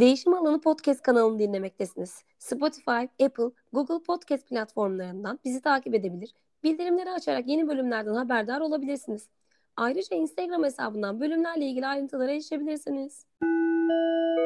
Değişim Alanı Podcast kanalını dinlemektesiniz. Spotify, Apple, Google Podcast platformlarından bizi takip edebilir, bildirimleri açarak yeni bölümlerden haberdar olabilirsiniz. Ayrıca Instagram hesabından bölümlerle ilgili ayrıntılara erişebilirsiniz. Müzik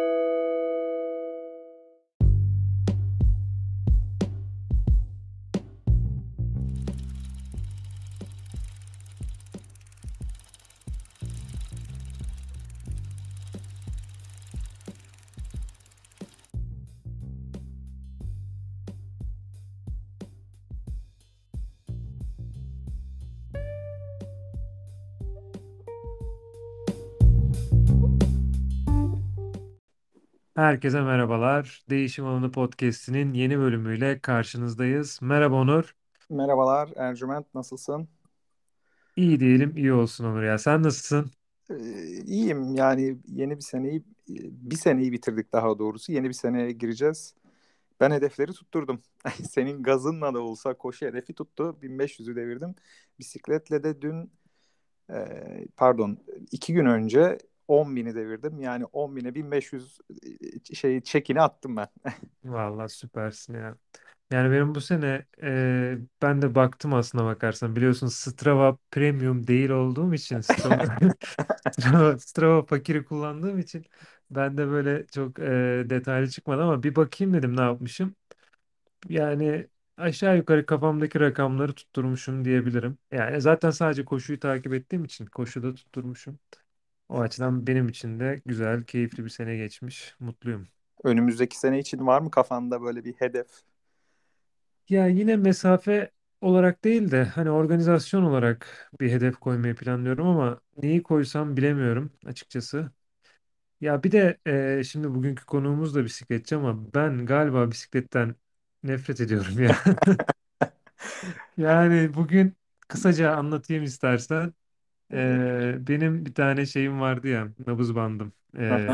Herkese merhabalar. Değişim Alanı Podcast'inin yeni bölümüyle karşınızdayız. Merhaba Onur. Merhabalar Ercüment, nasılsın? İyi diyelim, iyi olsun Onur ya. Sen nasılsın? Ee, iyiyim yani yeni bir seneyi, bir seneyi bitirdik daha doğrusu. Yeni bir seneye gireceğiz. Ben hedefleri tutturdum. Senin gazınla da olsa koşu hedefi tuttu. 1500'ü devirdim. Bisikletle de dün, e, pardon iki gün önce 10 bini devirdim. Yani 10 bine 1500 e, e, şey çekini attım ben. Vallahi süpersin ya. Yani benim bu sene e, ben de baktım aslına bakarsan. Biliyorsun Strava Premium değil olduğum için Strava, Strava, Strava pakiri kullandığım için ben de böyle çok e, detaylı çıkmadı ama bir bakayım dedim ne yapmışım. Yani aşağı yukarı kafamdaki rakamları tutturmuşum diyebilirim. Yani zaten sadece koşuyu takip ettiğim için koşuda tutturmuşum. O açıdan benim için de güzel, keyifli bir sene geçmiş. Mutluyum. Önümüzdeki sene için var mı kafanda böyle bir hedef? Ya yine mesafe olarak değil de hani organizasyon olarak bir hedef koymayı planlıyorum ama neyi koysam bilemiyorum açıkçası. Ya bir de e, şimdi bugünkü konuğumuz da bisikletçi ama ben galiba bisikletten nefret ediyorum ya. Yani bugün kısaca anlatayım istersen. Ee, benim bir tane şeyim vardı ya nabız bandım. Ee,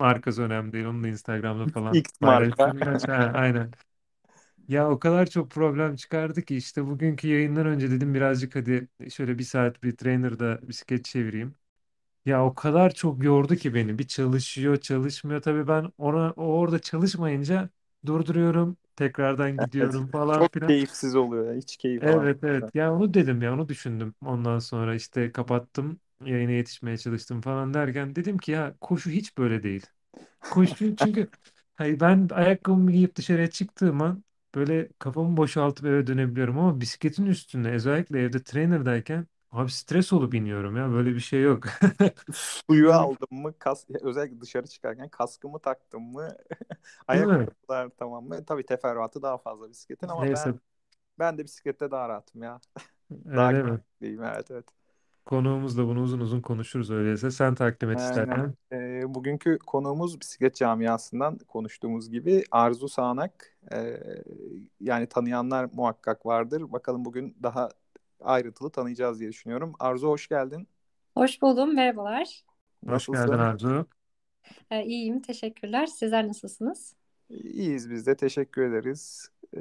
markası önemli değil. Onu da Instagram'da falan X marka. paylaştım. ha, aynen. Ya o kadar çok problem çıkardı ki işte bugünkü yayından önce dedim birazcık hadi şöyle bir saat bir trainer'da bisiklet çevireyim. Ya o kadar çok yordu ki beni. Bir çalışıyor, çalışmıyor. Tabii ben ona o orada çalışmayınca durduruyorum tekrardan gidiyorum falan Çok keyifsiz oluyor Hiç keyif Evet evet. almıyor. Ya onu dedim ya onu düşündüm. Ondan sonra işte kapattım. Yayına yetişmeye çalıştım falan derken dedim ki ya koşu hiç böyle değil. Koşu çünkü hayır ben ayakkabımı giyip dışarıya çıktığım an böyle kafamı boşaltıp eve dönebiliyorum ama bisikletin üstünde özellikle evde trainer'dayken Abi stres olup iniyorum ya. Böyle bir şey yok. Suyu aldım mı kas özellikle dışarı çıkarken kaskımı taktım mı Değil mi? ayakkabılar tamam mı? Tabii teferruatı daha fazla bisikletin ama ben Neyse. ben de bisiklette daha rahatım ya. Daha Öyle mi? keyifliyim evet evet. Konuğumuzla bunu uzun uzun konuşuruz öyleyse. Sen takdim et Aynen. istersen. Ee, bugünkü konuğumuz bisiklet camiasından konuştuğumuz gibi Arzu Sağanak. Ee, yani tanıyanlar muhakkak vardır. Bakalım bugün daha ayrıntılı tanıyacağız diye düşünüyorum. Arzu hoş geldin. Hoş buldum, merhabalar. Hoş geldin Arzu. Ee, iyiyim, teşekkürler. Sizler nasılsınız? İyiyiz biz de, teşekkür ederiz. Ee,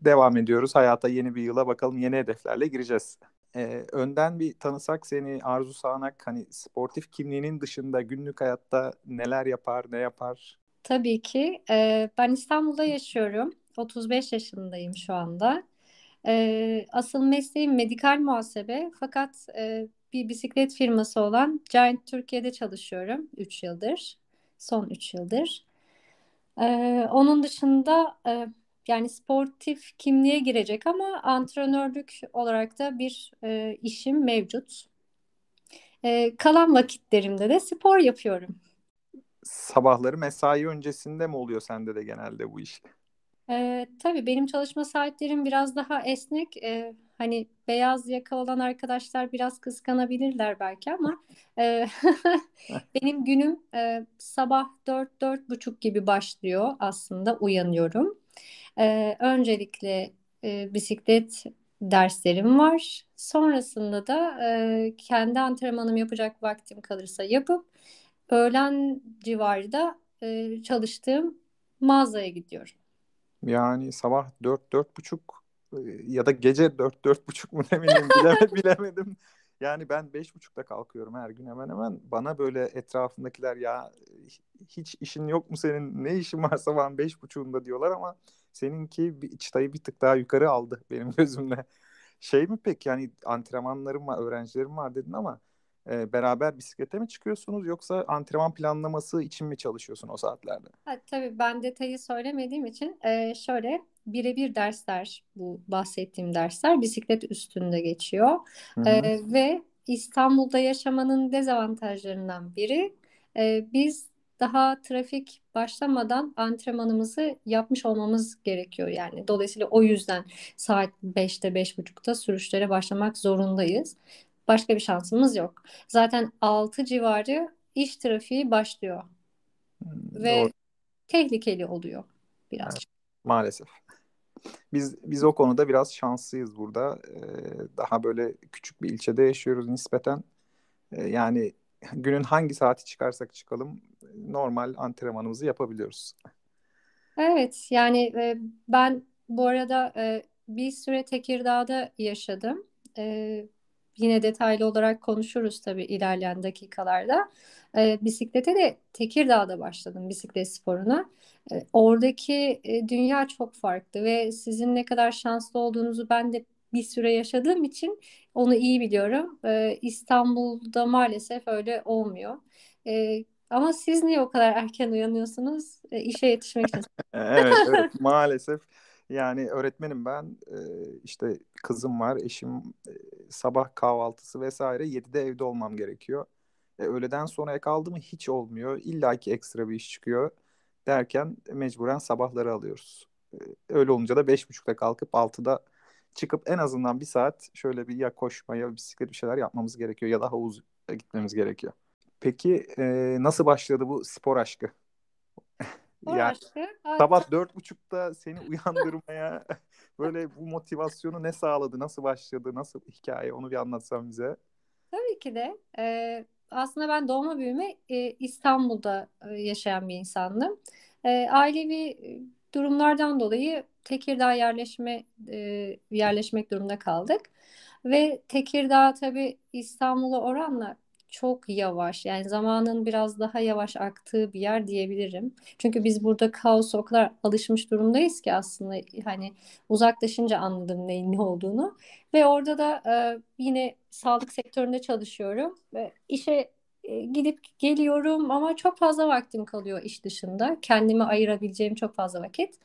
devam ediyoruz. Hayata yeni bir yıla bakalım yeni hedeflerle gireceğiz. Ee, önden bir tanısak seni Arzu Sağanak, hani sportif kimliğinin dışında günlük hayatta neler yapar, ne yapar? Tabii ki. Ee, ben İstanbul'da yaşıyorum. 35 yaşındayım şu anda asıl mesleğim medikal muhasebe fakat bir bisiklet firması olan Giant Türkiye'de çalışıyorum 3 yıldır, son 3 yıldır. onun dışında yani sportif kimliğe girecek ama antrenörlük olarak da bir işim mevcut. kalan vakitlerimde de spor yapıyorum. Sabahları mesai öncesinde mi oluyor sende de genelde bu iş? Ee, tabii benim çalışma saatlerim biraz daha esnek. Ee, hani beyaz yaka olan arkadaşlar biraz kıskanabilirler belki ama e, benim günüm e, sabah 4-4.30 gibi başlıyor aslında uyanıyorum. Ee, öncelikle e, bisiklet derslerim var. Sonrasında da e, kendi antrenmanımı yapacak vaktim kalırsa yapıp öğlen civarında e, çalıştığım mağazaya gidiyorum. Yani sabah dört dört buçuk ya da gece dört dört buçuk mu ne bileyim bilemedim. bilemedim. Yani ben beş buçukta kalkıyorum her gün hemen hemen. Bana böyle etrafındakiler ya hiç işin yok mu senin? Ne işin var sabahın beş buçuğunda diyorlar ama seninki bir, çıtayı bir tık daha yukarı aldı benim gözümle. Şey mi pek yani antrenmanlarım var, öğrencilerim var dedin ama e, beraber bisiklete mi çıkıyorsunuz yoksa antrenman planlaması için mi çalışıyorsun o saatlerde? Ha, tabii ben detayı söylemediğim için e, şöyle birebir dersler bu bahsettiğim dersler bisiklet üstünde geçiyor. E, ve İstanbul'da yaşamanın dezavantajlarından biri e, biz daha trafik başlamadan antrenmanımızı yapmış olmamız gerekiyor yani. Dolayısıyla o yüzden saat 5'te 5.30'da sürüşlere başlamak zorundayız. Başka bir şansımız yok. Zaten 6 civarı iş trafiği başlıyor. Hmm, Ve doğru. tehlikeli oluyor biraz. Evet, maalesef. Biz biz o konuda biraz şanslıyız burada. Ee, daha böyle küçük bir ilçede yaşıyoruz nispeten. Ee, yani günün hangi saati çıkarsak çıkalım normal antrenmanımızı yapabiliyoruz. Evet yani e, ben bu arada e, bir süre Tekirdağ'da yaşadım. E, yine detaylı olarak konuşuruz tabii ilerleyen dakikalarda. E, bisiklete de Tekirdağ'da başladım bisiklet sporuna. E, oradaki e, dünya çok farklı ve sizin ne kadar şanslı olduğunuzu ben de bir süre yaşadığım için onu iyi biliyorum. E, İstanbul'da maalesef öyle olmuyor. E, ama siz niye o kadar erken uyanıyorsunuz? E, işe yetişmek için. evet, evet maalesef yani öğretmenim ben işte kızım var, eşim sabah kahvaltısı vesaire 7'de evde olmam gerekiyor. E, öğleden sonra kaldı mı hiç olmuyor. İlla ki ekstra bir iş çıkıyor derken mecburen sabahları alıyoruz. Öyle olunca da 5.30'da kalkıp 6'da çıkıp en azından bir saat şöyle bir ya koşma ya bisiklet bir şeyler yapmamız gerekiyor ya da havuz gitmemiz gerekiyor. Peki e, nasıl başladı bu spor aşkı? yani, Sabah dört buçukta seni uyandırmaya böyle bu motivasyonu ne sağladı, nasıl başladı, nasıl hikaye onu bir anlatsan bize. Tabii ki de. Ee, aslında ben doğma büyüme e, İstanbul'da e, yaşayan bir insandım. Ee, e, ailevi durumlardan dolayı Tekirdağ yerleşme e, yerleşmek durumunda kaldık. Ve Tekirdağ tabii İstanbul'a oranla çok yavaş yani zamanın biraz daha yavaş aktığı bir yer diyebilirim. Çünkü biz burada kaosa o kadar alışmış durumdayız ki aslında hani uzaklaşınca anladım neyin ne olduğunu. Ve orada da e, yine sağlık sektöründe çalışıyorum. E, işe gidip geliyorum ama çok fazla vaktim kalıyor iş dışında. kendimi ayırabileceğim çok fazla vakit.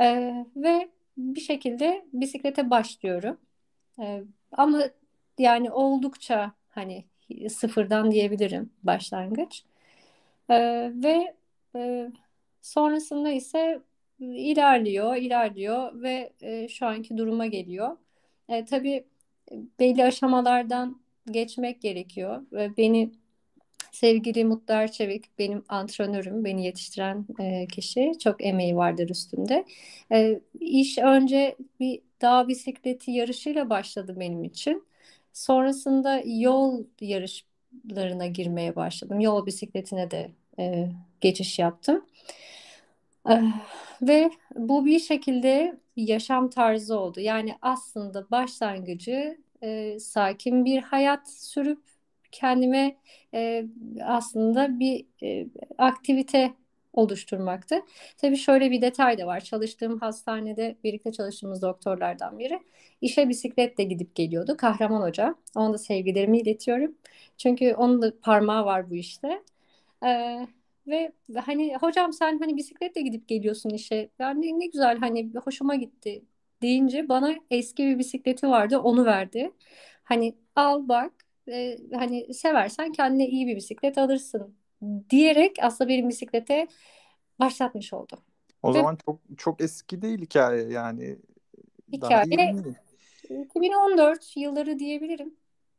E, ve bir şekilde bisiklete başlıyorum. E, ama yani oldukça hani sıfırdan diyebilirim başlangıç. Ee, ve e, sonrasında ise ilerliyor, ilerliyor ve e, şu anki duruma geliyor. E, tabii belli aşamalardan geçmek gerekiyor. ve Beni sevgili Mutlu Erçevik benim antrenörüm, beni yetiştiren e, kişi. Çok emeği vardır üstümde. E, iş önce bir dağ bisikleti yarışıyla başladı benim için. Sonrasında yol yarışlarına girmeye başladım. Yol bisikletine de e, geçiş yaptım. E, ve bu bir şekilde yaşam tarzı oldu. Yani aslında başlangıcı e, sakin bir hayat sürüp kendime e, aslında bir e, aktivite oluşturmaktı. Tabii şöyle bir detay da var. Çalıştığım hastanede birlikte çalıştığımız doktorlardan biri işe bisikletle gidip geliyordu. Kahraman Hoca. Onu da sevgilerimi iletiyorum. Çünkü onun da parmağı var bu işte. Ee, ve hani hocam sen hani bisikletle gidip geliyorsun işe. Yani ne güzel hani hoşuma gitti deyince bana eski bir bisikleti vardı onu verdi. Hani al bak e, hani seversen kendine iyi bir bisiklet alırsın diyerek aslında benim bisiklete başlatmış oldu. O Ve zaman çok çok eski değil hikaye yani. Hikaye 2014 yılları diyebilirim.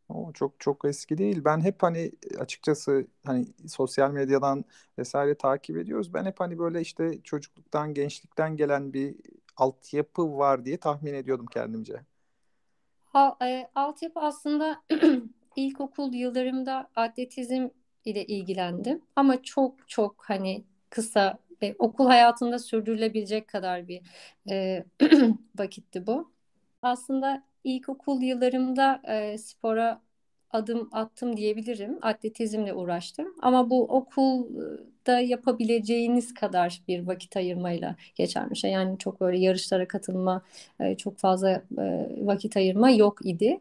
O çok çok eski değil. Ben hep hani açıkçası hani sosyal medyadan vesaire takip ediyoruz. Ben hep hani böyle işte çocukluktan, gençlikten gelen bir altyapı var diye tahmin ediyordum kendimce. Ha, e, altyapı aslında ilkokul yıllarımda atletizm ile ilgilendim. Ama çok çok hani kısa ve okul hayatında sürdürülebilecek kadar bir e, vakitti bu. Aslında ilkokul yıllarımda e, spora adım attım diyebilirim. Atletizmle uğraştım. Ama bu okulda yapabileceğiniz kadar bir vakit ayırmayla geçermiş. Yani çok böyle yarışlara katılma, e, çok fazla e, vakit ayırma yok idi.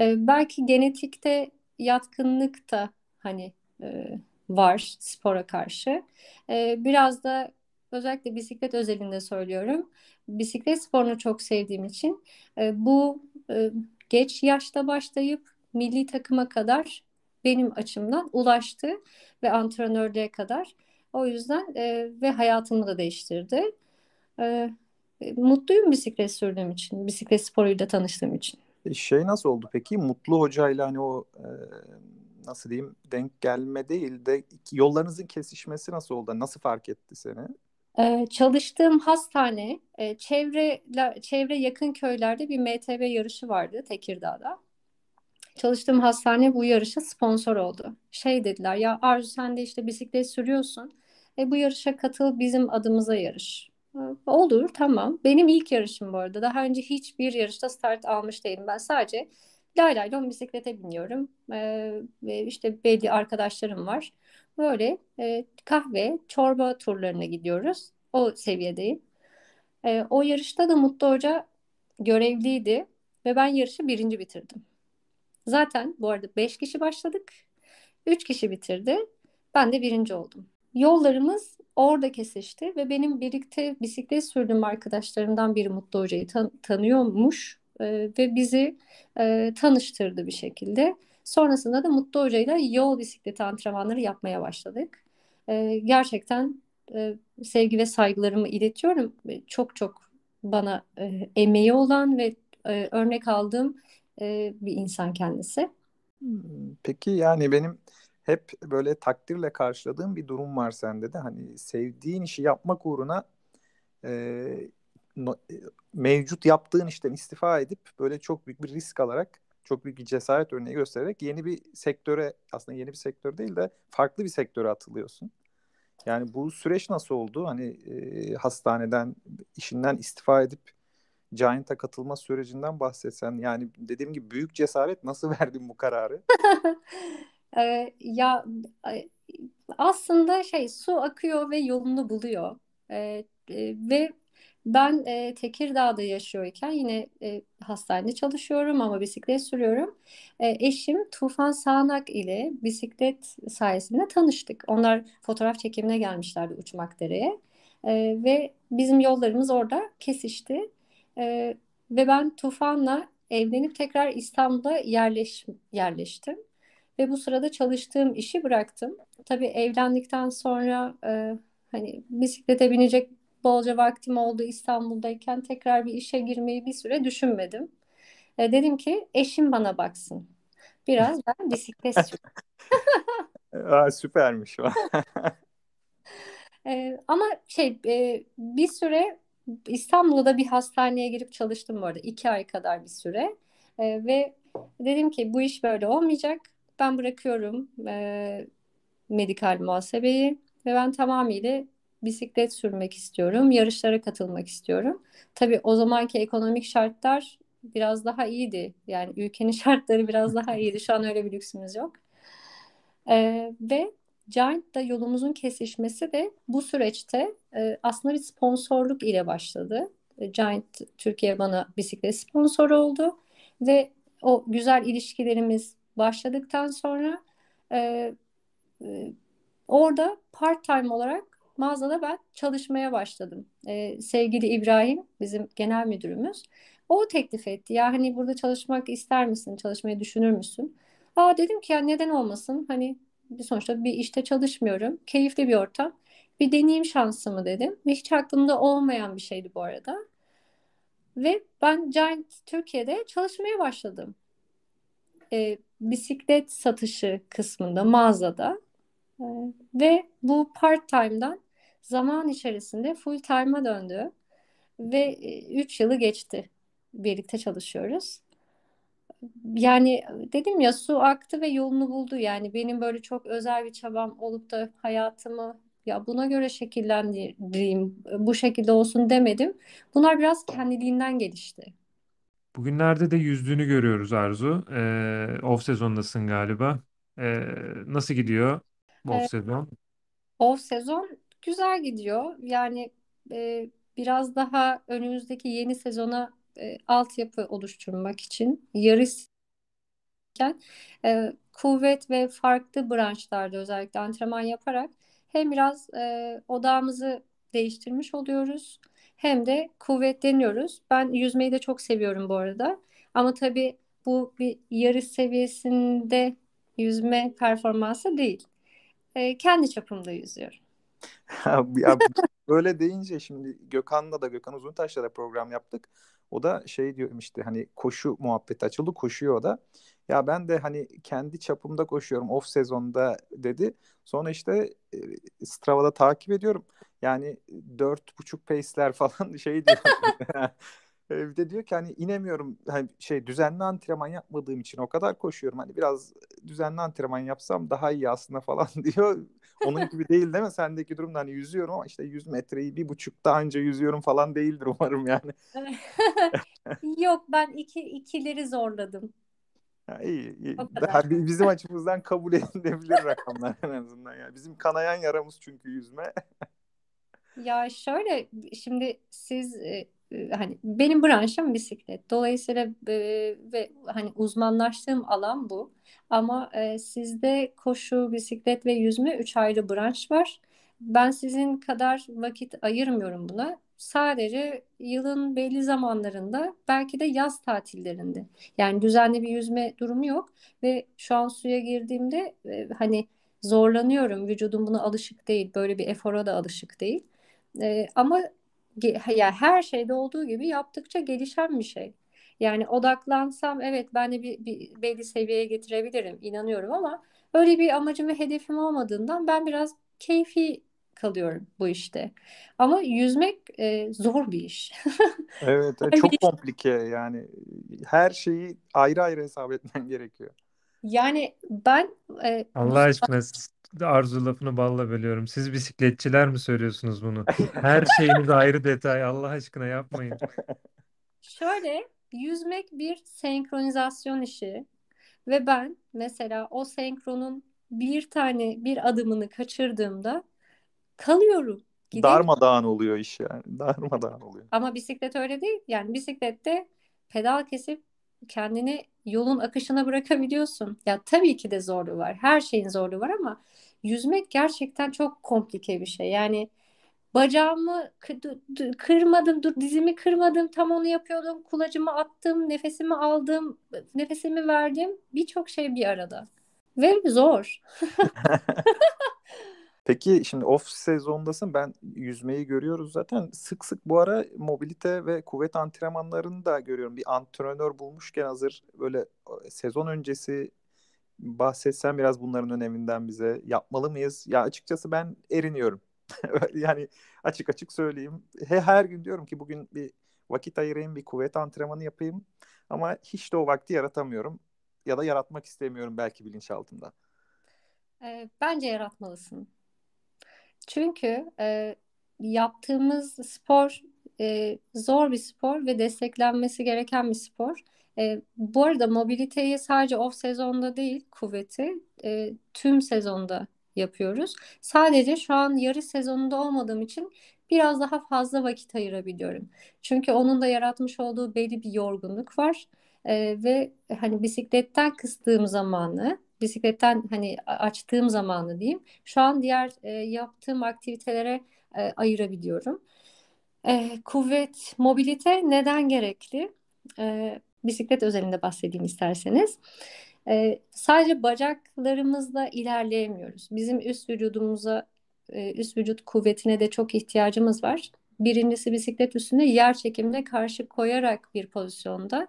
E, belki genetikte yatkınlık da hani e, var spora karşı. E, biraz da özellikle bisiklet özelinde söylüyorum. Bisiklet sporunu çok sevdiğim için e, bu e, geç yaşta başlayıp milli takıma kadar benim açımdan ulaştı ve antrenörlüğe kadar. O yüzden e, ve hayatımı da değiştirdi. E, e mutluyum bisiklet sürdüğüm için, bisiklet sporuyla tanıştığım için. E, şey nasıl oldu peki? Mutlu hoca ile hani o e, nasıl diyeyim denk gelme değil de yollarınızın kesişmesi nasıl oldu? Nasıl fark etti seni? Ee, çalıştığım hastane e, çevre çevre yakın köylerde bir MTB yarışı vardı Tekirdağ'da. Çalıştığım hastane bu yarışa sponsor oldu. Şey dediler ya Arzu sen de işte bisiklet sürüyorsun. E, bu yarışa katıl bizim adımıza yarış. Ee, Olur tamam. Benim ilk yarışım bu arada. Daha önce hiçbir yarışta start almış değilim. Ben sadece lay lay don bisiklete biniyorum. Ee, işte belli arkadaşlarım var. Böyle e, kahve, çorba turlarına gidiyoruz. O seviyedeyim. E, o yarışta da Mutlu Hoca görevliydi ve ben yarışı birinci bitirdim. Zaten bu arada beş kişi başladık. üç kişi bitirdi. Ben de birinci oldum. Yollarımız orada kesişti ve benim birlikte bisiklet sürdüğüm arkadaşlarımdan biri Mutlu Hoca'yı tan- tanıyormuş ee, ve bizi e, tanıştırdı bir şekilde. Sonrasında da Mutlu Hoca ile yol bisikleti antrenmanları yapmaya başladık. E, gerçekten e, sevgi ve saygılarımı iletiyorum. Çok çok bana e, emeği olan ve e, örnek aldığım e, bir insan kendisi. Hmm, peki yani benim hep böyle takdirle karşıladığım bir durum var sende de. Hani sevdiğin işi yapmak uğruna e, e, mevcut yaptığın işten istifa edip böyle çok büyük bir risk alarak çok büyük bir cesaret örneği göstererek yeni bir sektöre aslında yeni bir sektör değil de farklı bir sektöre atılıyorsun. Yani bu süreç nasıl oldu? Hani e, hastaneden işinden istifa edip Giant'a katılma sürecinden bahsetsen yani dediğim gibi büyük cesaret nasıl verdin bu kararı? Ee, ya aslında şey su akıyor ve yolunu buluyor. Ee, e, ve ben e, Tekirdağ'da yaşıyorken yine e, hastanede çalışıyorum ama bisiklet sürüyorum. E, eşim Tufan Sağnak ile bisiklet sayesinde tanıştık. Onlar fotoğraf çekimine gelmişlerdi Uçmakdere'ye. E, ve bizim yollarımız orada kesişti. E, ve ben Tufan'la evlenip tekrar İstanbul'a yerleş, yerleştim. Ve bu sırada çalıştığım işi bıraktım. Tabii evlendikten sonra e, hani bisiklete binecek bolca vaktim oldu İstanbul'dayken tekrar bir işe girmeyi bir süre düşünmedim. E, dedim ki eşim bana baksın. Biraz ben bisiklet Aa, süpermiş o. e, ama şey e, bir süre İstanbul'da bir hastaneye girip çalıştım bu arada. iki ay kadar bir süre. E, ve dedim ki bu iş böyle olmayacak. Ben bırakıyorum e, medikal muhasebeyi ve ben tamamıyla bisiklet sürmek istiyorum, yarışlara katılmak istiyorum. Tabii o zamanki ekonomik şartlar biraz daha iyiydi. Yani ülkenin şartları biraz daha iyiydi. Şu an öyle bir lüksümüz yok. Ee, ve Giant'da yolumuzun kesişmesi de bu süreçte e, aslında bir sponsorluk ile başladı. E, Giant Türkiye bana bisiklet sponsoru oldu ve o güzel ilişkilerimiz başladıktan sonra e, e, orada part time olarak mağazada ben çalışmaya başladım. Ee, sevgili İbrahim bizim genel müdürümüz o teklif etti. Ya hani burada çalışmak ister misin? Çalışmayı düşünür müsün? Aa dedim ki ya neden olmasın? Hani sonuçta bir işte çalışmıyorum. Keyifli bir ortam. Bir deneyim şansımı dedim. Ve hiç aklımda olmayan bir şeydi bu arada. Ve ben Giant Türkiye'de çalışmaya başladım. Ee, bisiklet satışı kısmında mağazada. Ee, ve bu part time'dan zaman içerisinde full time'a döndü ve 3 e, yılı geçti birlikte çalışıyoruz. Yani dedim ya su aktı ve yolunu buldu. Yani benim böyle çok özel bir çabam olup da hayatımı ya buna göre şekillendireyim, bu şekilde olsun demedim. Bunlar biraz kendiliğinden gelişti. Bugünlerde de yüzdüğünü görüyoruz Arzu. Ee, off sezondasın galiba. Ee, nasıl gidiyor off ee, sezon? Off sezon güzel gidiyor. Yani e, biraz daha önümüzdeki yeni sezona e, altyapı oluşturmak için yarışken e, kuvvet ve farklı branşlarda özellikle antrenman yaparak hem biraz e, odağımızı değiştirmiş oluyoruz hem de kuvvetleniyoruz. Ben yüzmeyi de çok seviyorum bu arada. Ama tabii bu bir yarış seviyesinde yüzme performansı değil. E, kendi çapımda yüzüyorum. ya, böyle deyince şimdi Gökhan'la da Gökhan Uzuntaş'la da program yaptık. O da şey diyormuştu hani koşu muhabbeti açıldı koşuyor o da. Ya ben de hani kendi çapımda koşuyorum off sezonda dedi. Sonra işte e, Strava'da takip ediyorum. Yani dört buçuk pace'ler falan şey diyor. E, bir de diyor ki hani inemiyorum hani şey düzenli antrenman yapmadığım için o kadar koşuyorum. Hani biraz düzenli antrenman yapsam daha iyi aslında falan diyor. Onun gibi değil değil mi? Sendeki durumda hani yüzüyorum ama işte 100 metreyi bir buçuk daha önce yüzüyorum falan değildir umarım yani. Yok ben iki, ikileri zorladım. Ya iyi, iyi. Daha bizim açımızdan kabul edilebilir rakamlar en azından. Yani bizim kanayan yaramız çünkü yüzme. ya şöyle şimdi siz e, ee, hani benim branşım bisiklet. Dolayısıyla e, ve hani uzmanlaştığım alan bu. Ama e, sizde koşu, bisiklet ve yüzme üç ayrı branş var. Ben sizin kadar vakit ayırmıyorum buna. Sadece yılın belli zamanlarında belki de yaz tatillerinde. Yani düzenli bir yüzme durumu yok ve şu an suya girdiğimde e, hani zorlanıyorum. Vücudum buna alışık değil. Böyle bir efora da alışık değil. E, ama yani her şeyde olduğu gibi yaptıkça gelişen bir şey. Yani odaklansam evet ben de bir, bir belli seviyeye getirebilirim inanıyorum ama öyle bir amacım ve hedefim olmadığından ben biraz keyfi kalıyorum bu işte. Ama yüzmek e, zor bir iş. evet, hani çok komplike yani her şeyi ayrı ayrı hesap etmen gerekiyor. Yani ben e, Allah aşkına Arzu lafını balla bölüyorum. Siz bisikletçiler mi söylüyorsunuz bunu? Her şeyiniz ayrı detay. Allah aşkına yapmayın. şöyle yüzmek bir senkronizasyon işi ve ben mesela o senkronun bir tane bir adımını kaçırdığımda kalıyorum, gidemiyorum. Darmadağın oluyor iş yani. Darmadağın oluyor. Ama bisiklet öyle değil. Yani bisiklette pedal kesip kendini yolun akışına bırakabiliyorsun. Ya tabii ki de zorluğu var. Her şeyin zorluğu var ama yüzmek gerçekten çok komplike bir şey. Yani bacağımı kırmadım, dur dizimi kırmadım, tam onu yapıyordum. Kulacımı attım, nefesimi aldım, nefesimi verdim. Birçok şey bir arada. Ve zor. Peki şimdi off sezondasın. Ben yüzmeyi görüyoruz zaten. Sık sık bu ara mobilite ve kuvvet antrenmanlarını da görüyorum. Bir antrenör bulmuşken hazır böyle sezon öncesi bahsetsen biraz bunların öneminden bize yapmalı mıyız? Ya açıkçası ben eriniyorum. yani açık açık söyleyeyim. He, her gün diyorum ki bugün bir vakit ayırayım, bir kuvvet antrenmanı yapayım. Ama hiç de o vakti yaratamıyorum. Ya da yaratmak istemiyorum belki bilinçaltımda. Ee, bence yaratmalısın. Çünkü e, yaptığımız spor e, zor bir spor ve desteklenmesi gereken bir spor. E, bu arada mobiliteyi sadece off sezonda değil kuvveti e, tüm sezonda yapıyoruz. Sadece şu an yarı sezonunda olmadığım için biraz daha fazla vakit ayırabiliyorum. Çünkü onun da yaratmış olduğu belli bir yorgunluk var. E, ve hani bisikletten kıstığım zamanı bisikletten hani açtığım zamanı diyeyim. Şu an diğer e, yaptığım aktivitelere e, ayırabiliyorum. E, kuvvet, mobilite neden gerekli? E, bisiklet özelinde bahsedeyim isterseniz. E, sadece bacaklarımızla ilerleyemiyoruz. Bizim üst vücudumuza, e, üst vücut kuvvetine de çok ihtiyacımız var. Birincisi bisiklet üstünde yer çekimine karşı koyarak bir pozisyonda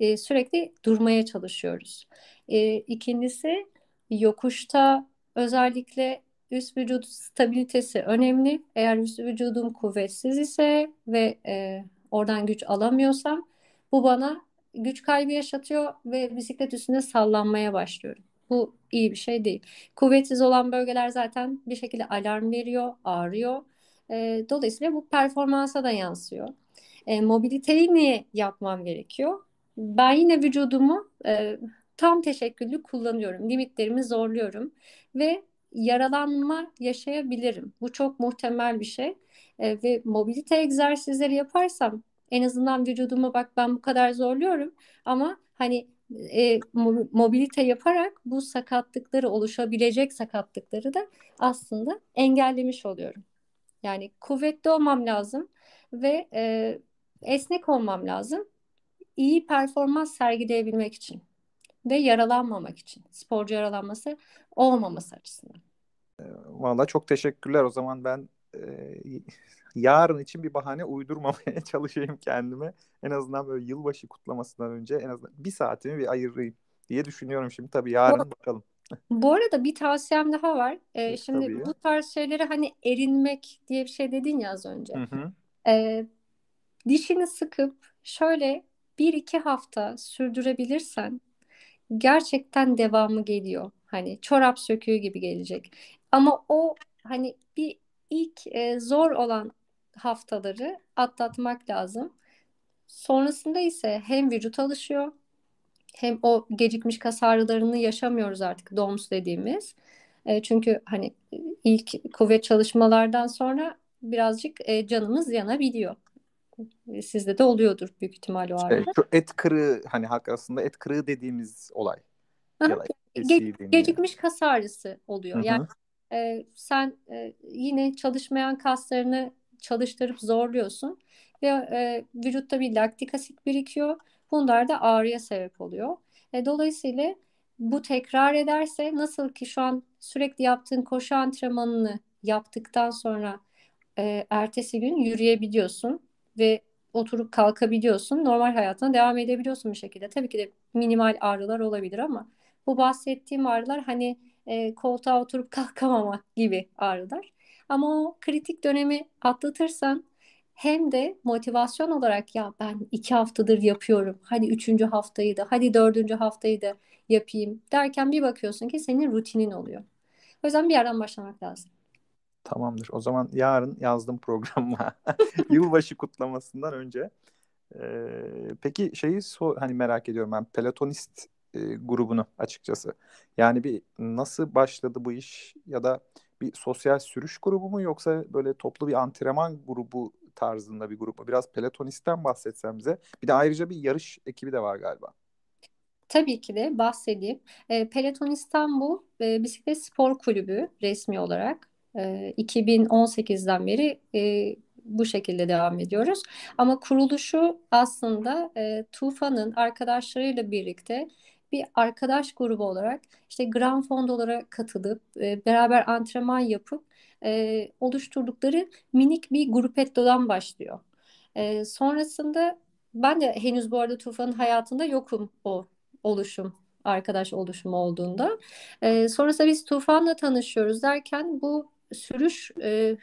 e, sürekli durmaya çalışıyoruz. E, ikincisi yokuşta özellikle üst vücut stabilitesi önemli. Eğer üst vücudum kuvvetsiz ise ve e, oradan güç alamıyorsam bu bana güç kaybı yaşatıyor ve bisiklet üstünde sallanmaya başlıyorum. Bu iyi bir şey değil. Kuvvetsiz olan bölgeler zaten bir şekilde alarm veriyor, ağrıyor. E, dolayısıyla bu performansa da yansıyor. E, mobiliteyi niye yapmam gerekiyor? Ben yine vücudumu e, tam teşekküllü kullanıyorum. Limitlerimi zorluyorum ve yaralanma yaşayabilirim. Bu çok muhtemel bir şey. E, ve mobilite egzersizleri yaparsam en azından vücuduma bak ben bu kadar zorluyorum ama hani e, mobilite yaparak bu sakatlıkları oluşabilecek sakatlıkları da aslında engellemiş oluyorum. Yani kuvvetli olmam lazım ve e, esnek olmam lazım iyi performans sergileyebilmek için ve yaralanmamak için. Sporcu yaralanması olmaması açısından. Ee, Valla çok teşekkürler. O zaman ben e, yarın için bir bahane uydurmamaya çalışayım kendime. En azından böyle yılbaşı kutlamasından önce en azından bir saatimi bir ayırayım diye düşünüyorum şimdi. Tabii yarın bu, bakalım. Bu arada bir tavsiyem daha var. Ee, şimdi Tabii. bu tarz şeyleri hani erinmek diye bir şey dedin ya az önce. Hı hı. Ee, dişini sıkıp şöyle bir iki hafta sürdürebilirsen gerçekten devamı geliyor. Hani çorap söküğü gibi gelecek. Ama o hani bir ilk e, zor olan haftaları atlatmak lazım. Sonrasında ise hem vücut alışıyor hem o gecikmiş kas ağrılarını yaşamıyoruz artık DOMS dediğimiz. E, çünkü hani e, ilk kuvvet çalışmalardan sonra birazcık e, canımız yanabiliyor sizde de oluyordur büyük ihtimal o arada. Evet, şu et kırığı hani halk arasında et kırığı dediğimiz olay. Aha, ge- gecikmiş kas ağrısı oluyor. Hı-hı. Yani e, sen e, yine çalışmayan kaslarını çalıştırıp zorluyorsun ve e, vücutta bir laktik asit birikiyor. Bunlar da ağrıya sebep oluyor. E, dolayısıyla bu tekrar ederse nasıl ki şu an sürekli yaptığın koşu antrenmanını yaptıktan sonra e, ertesi gün yürüyebiliyorsun ve oturup kalkabiliyorsun. Normal hayatına devam edebiliyorsun bir şekilde. Tabii ki de minimal ağrılar olabilir ama bu bahsettiğim ağrılar hani e, koltuğa oturup kalkamamak gibi ağrılar. Ama o kritik dönemi atlatırsan hem de motivasyon olarak ya ben iki haftadır yapıyorum. Hadi üçüncü haftayı da, hadi dördüncü haftayı da yapayım derken bir bakıyorsun ki senin rutinin oluyor. O yüzden bir yerden başlamak lazım. Tamamdır. O zaman yarın yazdım programıma. Yılbaşı kutlamasından önce. Ee, peki şeyi so hani merak ediyorum ben Pelotonist e, grubunu açıkçası. Yani bir nasıl başladı bu iş ya da bir sosyal sürüş grubu mu yoksa böyle toplu bir antrenman grubu tarzında bir grup mu? Biraz Pelotonist'ten bahsetsen bize. Bir de ayrıca bir yarış ekibi de var galiba. Tabii ki de bahsedeyim. E, Peloton İstanbul e, Bisiklet Spor Kulübü resmi olarak 2018'den beri e, bu şekilde devam ediyoruz. Ama kuruluşu aslında e, Tufan'ın arkadaşlarıyla birlikte bir arkadaş grubu olarak işte Grand Fondolara katılıp e, beraber antrenman yapıp e, oluşturdukları minik bir grupettodan başlıyor. E, sonrasında ben de henüz bu arada Tufan'ın hayatında yokum o oluşum arkadaş oluşumu olduğunda. E, sonrasında biz Tufan'la tanışıyoruz derken bu sürüş e,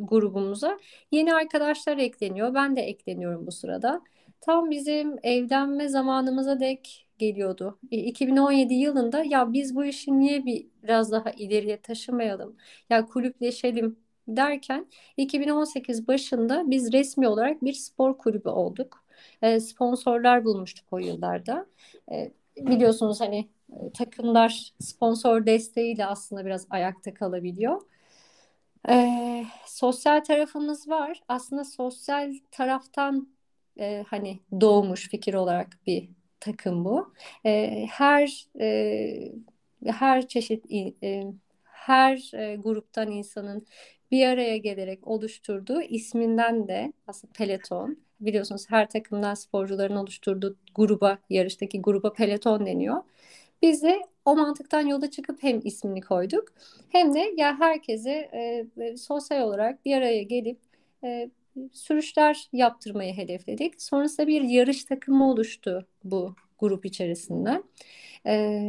grubumuza yeni arkadaşlar ekleniyor. Ben de ekleniyorum bu sırada. Tam bizim evlenme zamanımıza dek geliyordu. 2017 e, yılında ya biz bu işi niye biraz daha ileriye taşımayalım? Ya kulüpleşelim derken 2018 başında biz resmi olarak bir spor kulübü olduk. E, sponsorlar bulmuştuk o yıllarda. E, biliyorsunuz hani takımlar sponsor desteğiyle aslında biraz ayakta kalabiliyor. Ee, sosyal tarafımız var. Aslında sosyal taraftan e, hani doğmuş fikir olarak bir takım bu. E, her e, her çeşit e, her e, gruptan insanın bir araya gelerek oluşturduğu isminden de aslında peloton biliyorsunuz her takımdan sporcuların oluşturduğu gruba yarıştaki gruba peloton deniyor. Biz de o mantıktan yola çıkıp hem ismini koyduk hem de ya herkese e, e, sosyal olarak bir araya gelip e, sürüşler yaptırmayı hedefledik. Sonrasında bir yarış takımı oluştu bu grup içerisinde. E,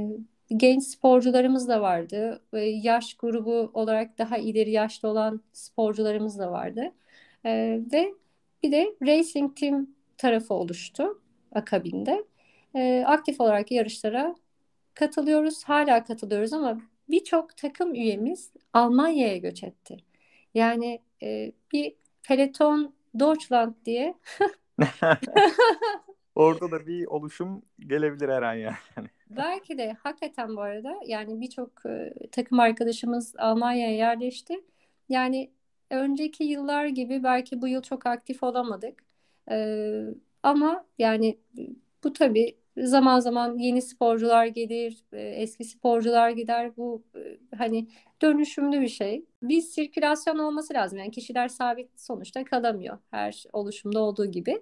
genç sporcularımız da vardı. E, yaş grubu olarak daha ileri yaşlı olan sporcularımız da vardı. E, ve bir de racing team tarafı oluştu akabinde. E, aktif olarak yarışlara katılıyoruz, hala katılıyoruz ama birçok takım üyemiz Almanya'ya göç etti. Yani e, bir Peloton Deutschland diye Orada da bir oluşum gelebilir her an yani. Belki de hakikaten bu arada yani birçok e, takım arkadaşımız Almanya'ya yerleşti. Yani önceki yıllar gibi belki bu yıl çok aktif olamadık. E, ama yani bu tabii Zaman zaman yeni sporcular gelir, e, eski sporcular gider. Bu e, hani dönüşümlü bir şey. Bir sirkülasyon olması lazım. Yani kişiler sabit sonuçta kalamıyor her oluşumda olduğu gibi.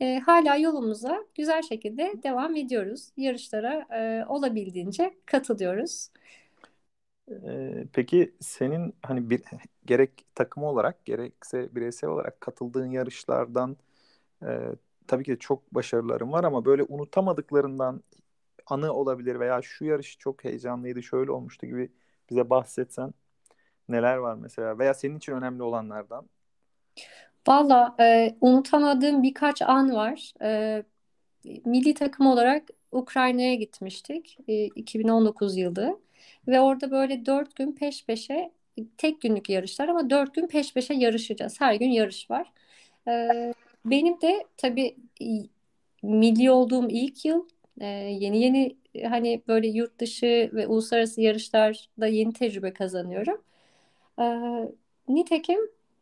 E, hala yolumuza güzel şekilde devam ediyoruz. Yarışlara e, olabildiğince katılıyoruz. E, peki senin hani bir gerek takım olarak gerekse bireysel olarak katıldığın yarışlardan e, tabii ki de çok başarılarım var ama böyle unutamadıklarından anı olabilir veya şu yarış çok heyecanlıydı, şöyle olmuştu gibi bize bahsetsen neler var mesela veya senin için önemli olanlardan? Valla e, unutamadığım birkaç an var. E, milli takım olarak Ukrayna'ya gitmiştik e, 2019 yılı ve orada böyle dört gün peş peşe tek günlük yarışlar ama dört gün peş peşe yarışacağız. Her gün yarış var. E, benim de tabii milli olduğum ilk yıl e, yeni yeni hani böyle yurt dışı ve uluslararası yarışlarda yeni tecrübe kazanıyorum. E, nitekim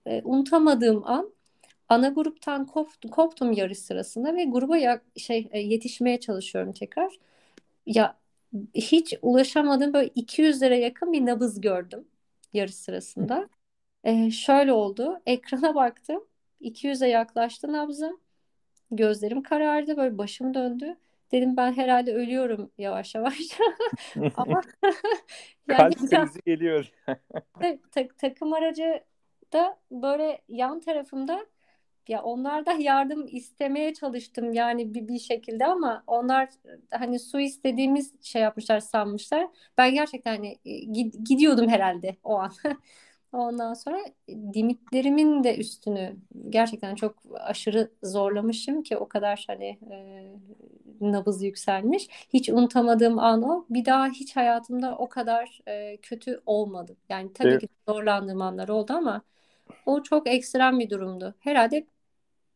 e, unutamadığım an ana gruptan kopt, koptum yarış sırasında ve gruba ya, şey yetişmeye çalışıyorum tekrar. Ya hiç ulaşamadım böyle 200 lira yakın bir nabız gördüm yarış sırasında. E, şöyle oldu. Ekrana baktım 200'e yaklaştı nabzım. Gözlerim karardı böyle başım döndü. Dedim ben herhalde ölüyorum yavaş yavaş. Ama yani kalp krizi ya, geliyor. ta, takım aracı da böyle yan tarafımda ya onlar da yardım istemeye çalıştım yani bir, bir şekilde ama onlar hani su istediğimiz şey yapmışlar sanmışlar. Ben gerçekten hani e, gidiyordum herhalde o an. Ondan sonra limitlerimin e, de üstünü gerçekten çok aşırı zorlamışım ki o kadar hani e, nabız yükselmiş. Hiç unutamadığım an o. Bir daha hiç hayatımda o kadar e, kötü olmadı. Yani tabii evet. ki zorlandığım anlar oldu ama o çok ekstrem bir durumdu. Herhalde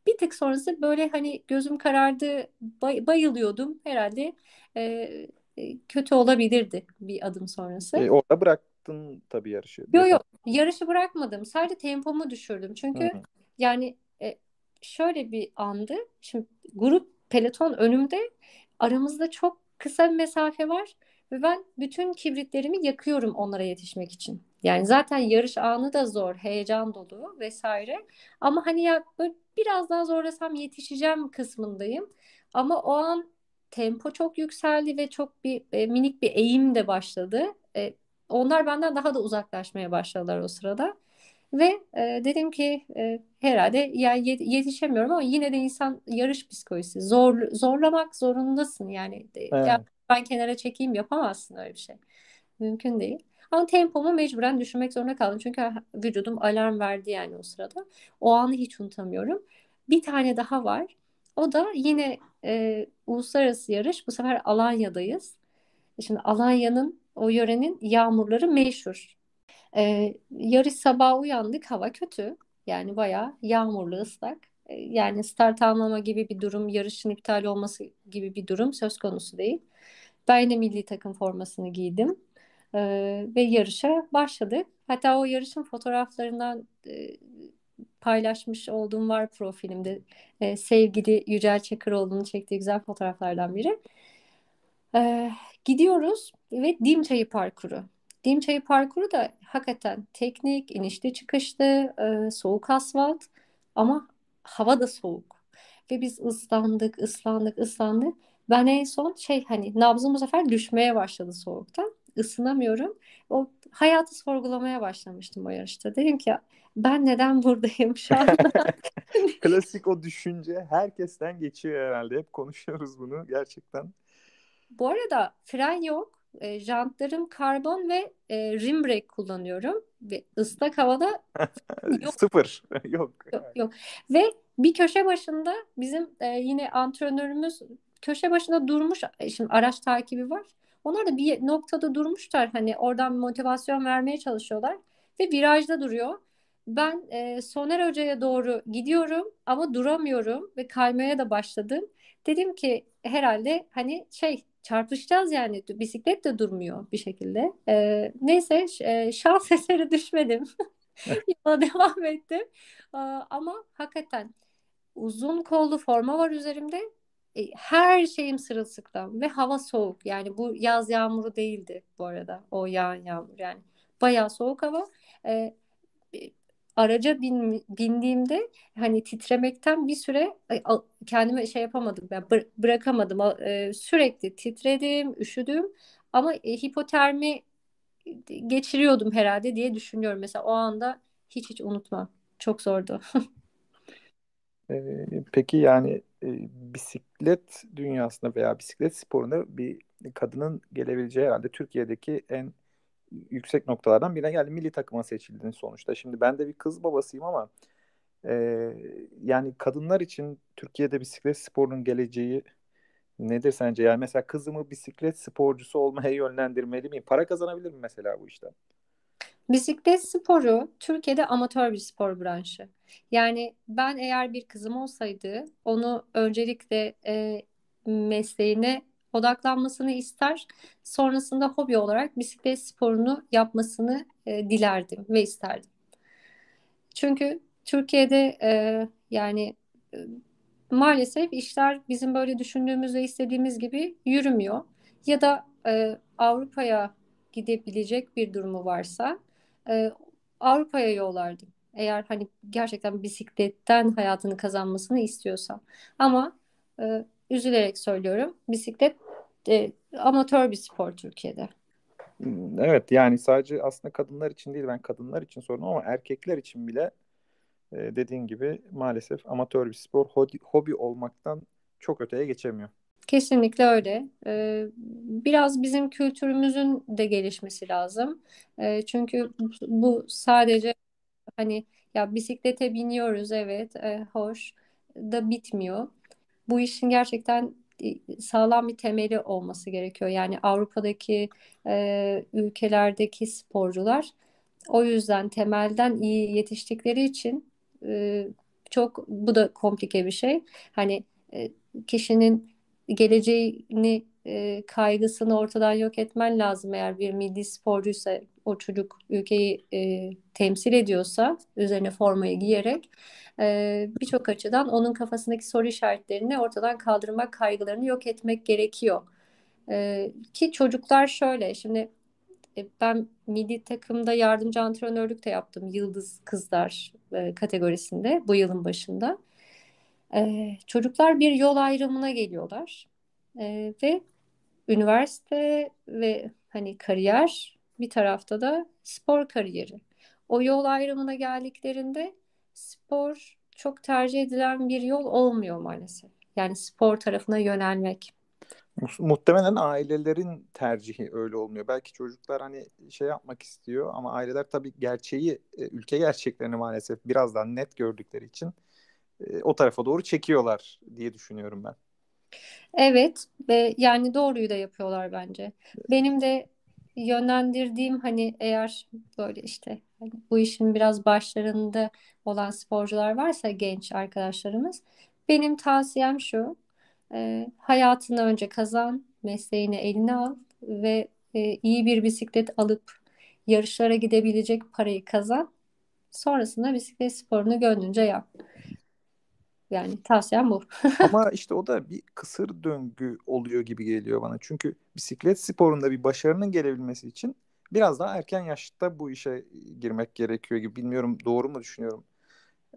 bir tık sonrası böyle hani gözüm karardı, bay, bayılıyordum herhalde. E, e kötü olabilirdi bir adım sonrası. E, orada bırak bıraktın tabii yarışı. Yok yok yarışı bırakmadım. Sadece tempomu düşürdüm. Çünkü Hı-hı. yani e, şöyle bir andı. Şimdi grup peloton önümde aramızda çok kısa bir mesafe var ve ben bütün kibritlerimi yakıyorum onlara yetişmek için. Yani zaten yarış anı da zor, heyecan dolu vesaire. Ama hani ya biraz daha zorlasam yetişeceğim kısmındayım. Ama o an tempo çok yükseldi ve çok bir e, minik bir eğim de başladı. E, onlar benden daha da uzaklaşmaya başladılar o sırada. Ve e, dedim ki e, herhalde ya yetişemiyorum ama yine de insan yarış psikolojisi. Zor, zorlamak zorundasın yani. Evet. Ya, ben kenara çekeyim yapamazsın öyle bir şey. Mümkün değil. Ama tempomu mecburen düşünmek zorunda kaldım. Çünkü vücudum alarm verdi yani o sırada. O anı hiç unutamıyorum. Bir tane daha var. O da yine e, uluslararası yarış. Bu sefer Alanya'dayız. E, şimdi Alanya'nın o yörenin yağmurları meşhur. Ee, yarış sabah uyandık hava kötü. Yani bayağı yağmurlu ıslak. Ee, yani start almama gibi bir durum, yarışın iptal olması gibi bir durum söz konusu değil. Ben de milli takım formasını giydim ee, ve yarışa başladık. Hatta o yarışın fotoğraflarından e, paylaşmış olduğum var profilimde. Ee, sevgili Yücel Çakıroğlu'nun çektiği güzel fotoğraflardan biri. Ee, gidiyoruz ve Dim Çayı Parkuru. Dim Çayı Parkuru da hakikaten teknik, inişli çıkışlı, e, soğuk asfalt ama hava da soğuk. Ve biz ıslandık, ıslandık, ıslandık. Ben en son şey hani nabzım bu sefer düşmeye başladı soğuktan. Isınamıyorum. O hayatı sorgulamaya başlamıştım o yarışta. Dedim ki ben neden buradayım şu anda? Klasik o düşünce herkesten geçiyor herhalde. Hep konuşuyoruz bunu gerçekten. Bu arada fren yok. E, jantlarım karbon ve e, rim brake kullanıyorum. Ve ıslak havada yok. Sıfır. yok. yok. Yok. Ve bir köşe başında bizim e, yine antrenörümüz köşe başında durmuş. E, şimdi araç takibi var. Onlar da bir noktada durmuşlar. Hani oradan motivasyon vermeye çalışıyorlar. Ve virajda duruyor. Ben e, Soner Hoca'ya doğru gidiyorum ama duramıyorum ve kaymaya da başladım. Dedim ki herhalde hani şey çarpışacağız yani bisiklet de durmuyor bir şekilde. E, neyse şans eseri düşmedim. Yola devam ettim. E, ama hakikaten uzun kollu forma var üzerimde. E, her şeyim sırılsıklam ve hava soğuk. Yani bu yaz yağmuru değildi bu arada. O yağan yağmur yani. Bayağı soğuk hava. E, araca bin, bindiğimde hani titremekten bir süre kendime şey yapamadım ben bır, bırakamadım e, sürekli titredim üşüdüm ama e, hipotermi e, geçiriyordum herhalde diye düşünüyorum mesela o anda hiç hiç unutma çok zordu. Ee, peki yani bisiklet dünyasına veya bisiklet sporuna bir kadının gelebileceği herhalde Türkiye'deki en yüksek noktalardan birine geldi. Milli takıma seçildin sonuçta. Şimdi ben de bir kız babasıyım ama e, yani kadınlar için Türkiye'de bisiklet sporunun geleceği nedir sence? Yani mesela kızımı bisiklet sporcusu olmaya yönlendirmeli miyim? Para kazanabilir mi mesela bu işten? Bisiklet sporu Türkiye'de amatör bir spor branşı. Yani ben eğer bir kızım olsaydı onu öncelikle e, mesleğine odaklanmasını ister. Sonrasında hobi olarak bisiklet sporunu yapmasını e, dilerdim ve isterdim. Çünkü Türkiye'de e, yani e, maalesef işler bizim böyle düşündüğümüz ve istediğimiz gibi yürümüyor. Ya da e, Avrupa'ya gidebilecek bir durumu varsa e, Avrupa'ya yollardım. Eğer hani gerçekten bisikletten hayatını kazanmasını istiyorsa. Ama e, üzülerek söylüyorum bisiklet e, amatör bir spor Türkiye'de. Hmm, evet yani sadece aslında kadınlar için değil ben kadınlar için sordum ama erkekler için bile e, dediğin gibi maalesef amatör bir spor hobi, hobi olmaktan çok öteye geçemiyor. Kesinlikle öyle. Ee, biraz bizim kültürümüzün de gelişmesi lazım. Ee, çünkü bu sadece hani ya bisiklete biniyoruz evet e, hoş da bitmiyor. Bu işin gerçekten sağlam bir temeli olması gerekiyor. Yani Avrupa'daki e, ülkelerdeki sporcular o yüzden temelden iyi yetiştikleri için e, çok bu da komplike bir şey. Hani e, kişinin geleceğini e, kaygısını ortadan yok etmen lazım eğer bir milli sporcuysa o çocuk ülkeyi e, temsil ediyorsa üzerine formayı giyerek e, birçok açıdan onun kafasındaki soru işaretlerini ortadan kaldırmak kaygılarını yok etmek gerekiyor. E, ki çocuklar şöyle şimdi e, ben milli takımda yardımcı antrenörlük de yaptım Yıldız Kızlar e, kategorisinde bu yılın başında. Ee, çocuklar bir yol ayrımına geliyorlar ee, ve üniversite ve hani kariyer bir tarafta da spor kariyeri. O yol ayrımına geldiklerinde spor çok tercih edilen bir yol olmuyor maalesef. Yani spor tarafına yönelmek. Muhtemelen ailelerin tercihi öyle olmuyor. Belki çocuklar hani şey yapmak istiyor ama aileler tabii gerçeği, e, ülke gerçeklerini maalesef biraz daha net gördükleri için e, o tarafa doğru çekiyorlar diye düşünüyorum ben. Evet ve yani doğruyu da yapıyorlar bence. Benim de yönlendirdiğim hani eğer böyle işte hani bu işin biraz başlarında olan sporcular varsa genç arkadaşlarımız benim tavsiyem şu e, hayatını önce kazan mesleğini eline al ve e, iyi bir bisiklet alıp yarışlara gidebilecek parayı kazan sonrasında bisiklet sporunu gönlünce yap. Yani tavsiyem bu. Ama işte o da bir kısır döngü oluyor gibi geliyor bana. Çünkü bisiklet sporunda bir başarının gelebilmesi için biraz daha erken yaşta bu işe girmek gerekiyor gibi. Bilmiyorum doğru mu düşünüyorum.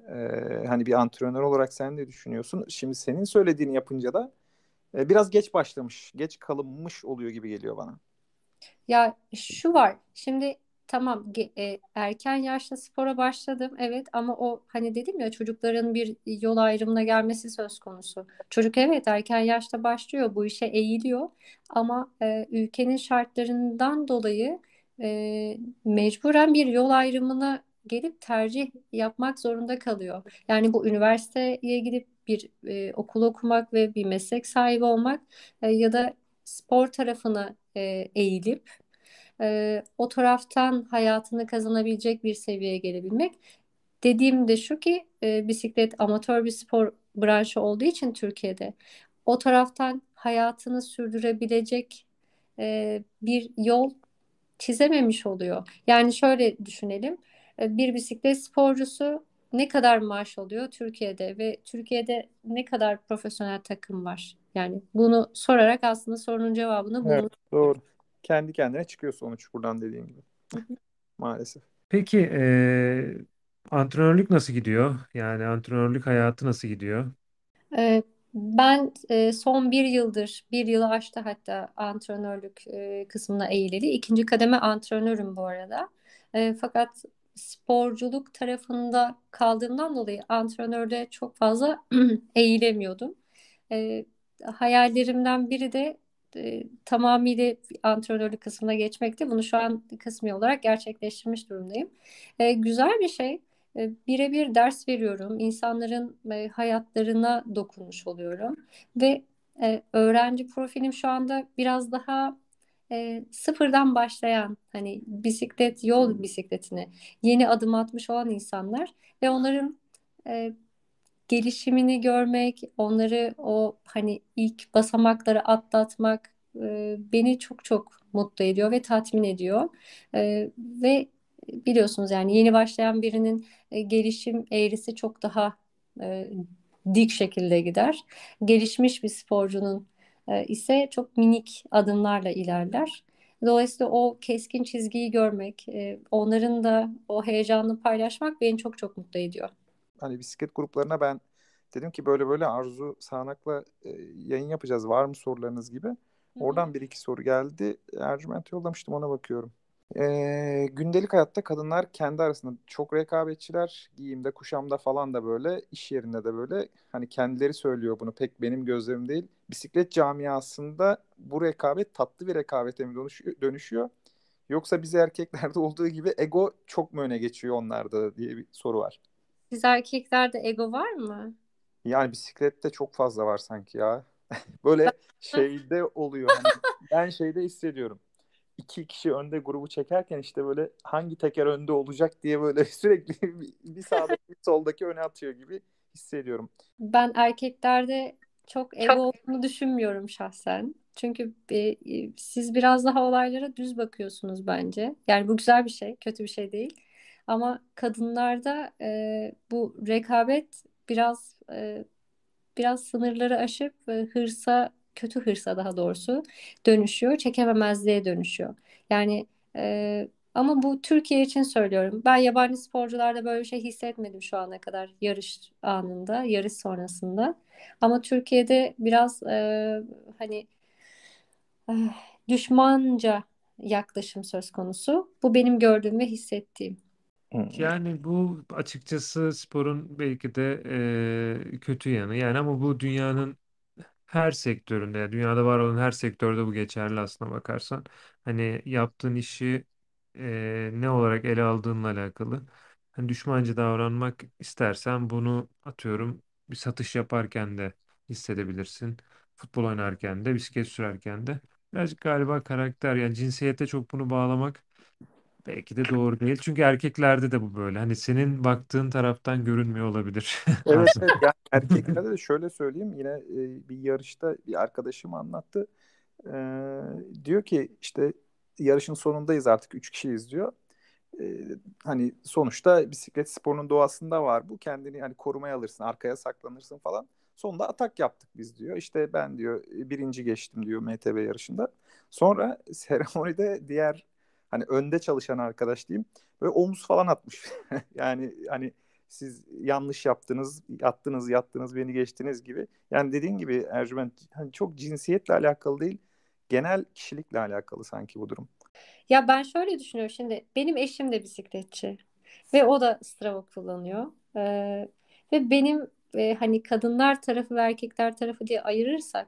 Ee, hani bir antrenör olarak sen ne düşünüyorsun. Şimdi senin söylediğini yapınca da e, biraz geç başlamış, geç kalınmış oluyor gibi geliyor bana. Ya şu var. Şimdi tamam e, erken yaşta spora başladım evet ama o hani dedim ya çocukların bir yol ayrımına gelmesi söz konusu. Çocuk evet erken yaşta başlıyor bu işe eğiliyor ama e, ülkenin şartlarından dolayı e, mecburen bir yol ayrımına gelip tercih yapmak zorunda kalıyor. Yani bu üniversiteye gidip bir e, okul okumak ve bir meslek sahibi olmak e, ya da spor tarafına e, eğilip e, o taraftan hayatını kazanabilecek bir seviyeye gelebilmek. Dediğim de şu ki e, bisiklet amatör bir spor branşı olduğu için Türkiye'de o taraftan hayatını sürdürebilecek e, bir yol çizememiş oluyor. Yani şöyle düşünelim e, bir bisiklet sporcusu ne kadar maaş alıyor Türkiye'de ve Türkiye'de ne kadar profesyonel takım var? Yani bunu sorarak aslında sorunun cevabını bulmuş. Evet, doğru kendi kendine çıkıyor sonuç buradan dediğim gibi. Maalesef. Peki e, antrenörlük nasıl gidiyor? Yani antrenörlük hayatı nasıl gidiyor? E, ben e, son bir yıldır, bir yılı aştı hatta antrenörlük e, kısmına eğileli. İkinci kademe antrenörüm bu arada. E, fakat sporculuk tarafında kaldığımdan dolayı antrenörde çok fazla eğilemiyordum. E, hayallerimden biri de e, tamamıyla antrenörlük kısmına geçmekti. Bunu şu an kısmi olarak gerçekleştirmiş durumdayım. E, güzel bir şey. E, Birebir ders veriyorum. İnsanların e, hayatlarına dokunmuş oluyorum. Ve e, öğrenci profilim şu anda biraz daha e, sıfırdan başlayan hani bisiklet yol bisikletine yeni adım atmış olan insanlar ve onların e, gelişimini görmek, onları o hani ilk basamakları atlatmak e, beni çok çok mutlu ediyor ve tatmin ediyor. E, ve biliyorsunuz yani yeni başlayan birinin e, gelişim eğrisi çok daha e, dik şekilde gider. Gelişmiş bir sporcunun e, ise çok minik adımlarla ilerler. Dolayısıyla o keskin çizgiyi görmek, e, onların da o heyecanını paylaşmak beni çok çok mutlu ediyor hani bisiklet gruplarına ben dedim ki böyle böyle Arzu Sağnak'la e, yayın yapacağız var mı sorularınız gibi. Oradan bir iki soru geldi. Ercüment yollamıştım ona bakıyorum. Ee, gündelik hayatta kadınlar kendi arasında çok rekabetçiler. Giyimde, kuşamda falan da böyle, iş yerinde de böyle. Hani kendileri söylüyor bunu pek benim gözlerim değil. Bisiklet camiasında bu rekabet tatlı bir rekabete mi dönüşüyor? Yoksa bize erkeklerde olduğu gibi ego çok mu öne geçiyor onlarda diye bir soru var. Siz erkeklerde ego var mı? Yani bisiklette çok fazla var sanki ya. Böyle şeyde oluyor. Hani ben şeyde hissediyorum. İki kişi önde grubu çekerken işte böyle hangi teker önde olacak diye böyle sürekli bir, sağdaki bir soldaki öne atıyor gibi hissediyorum. Ben erkeklerde çok ego olduğunu düşünmüyorum şahsen. Çünkü e, e, siz biraz daha olaylara düz bakıyorsunuz bence. Yani bu güzel bir şey, kötü bir şey değil. Ama kadınlarda e, bu rekabet biraz e, biraz sınırları aşıp e, hırsa kötü hırsa daha doğrusu dönüşüyor, çekememezliğe dönüşüyor. Yani e, ama bu Türkiye için söylüyorum. Ben yabancı sporcularda böyle bir şey hissetmedim şu ana kadar yarış anında, yarış sonrasında. Ama Türkiye'de biraz e, hani e, düşmanca yaklaşım söz konusu. Bu benim gördüğüm ve hissettiğim. Yani bu açıkçası sporun belki de e, kötü yanı. Yani ama bu dünyanın her sektöründe, dünyada var olan her sektörde bu geçerli aslına bakarsan. Hani yaptığın işi e, ne olarak ele aldığınla alakalı. Hani düşmanca davranmak istersen bunu atıyorum bir satış yaparken de hissedebilirsin. Futbol oynarken de, bisiklet sürerken de. Birazcık galiba karakter yani cinsiyete çok bunu bağlamak Belki de doğru değil. Çünkü erkeklerde de bu böyle. Hani senin baktığın taraftan görünmüyor olabilir Evet bazen. evet yani erkeklerde de şöyle söyleyeyim yine e, bir yarışta bir arkadaşım anlattı. E, diyor ki işte yarışın sonundayız artık üç kişiyiz diyor. E, hani sonuçta bisiklet sporunun doğasında var bu. Kendini hani korumaya alırsın, arkaya saklanırsın falan. Sonunda atak yaptık biz diyor. İşte ben diyor birinci geçtim diyor MTB yarışında. Sonra seremonide diğer hani önde çalışan arkadaş diyeyim. Böyle omuz falan atmış. yani hani siz yanlış yaptınız, yattınız, yattınız, beni geçtiniz gibi. Yani dediğin gibi Ercüment hani çok cinsiyetle alakalı değil, genel kişilikle alakalı sanki bu durum. Ya ben şöyle düşünüyorum şimdi. Benim eşim de bisikletçi ve o da Strava kullanıyor. Ee, ve benim e, hani kadınlar tarafı ve erkekler tarafı diye ayırırsak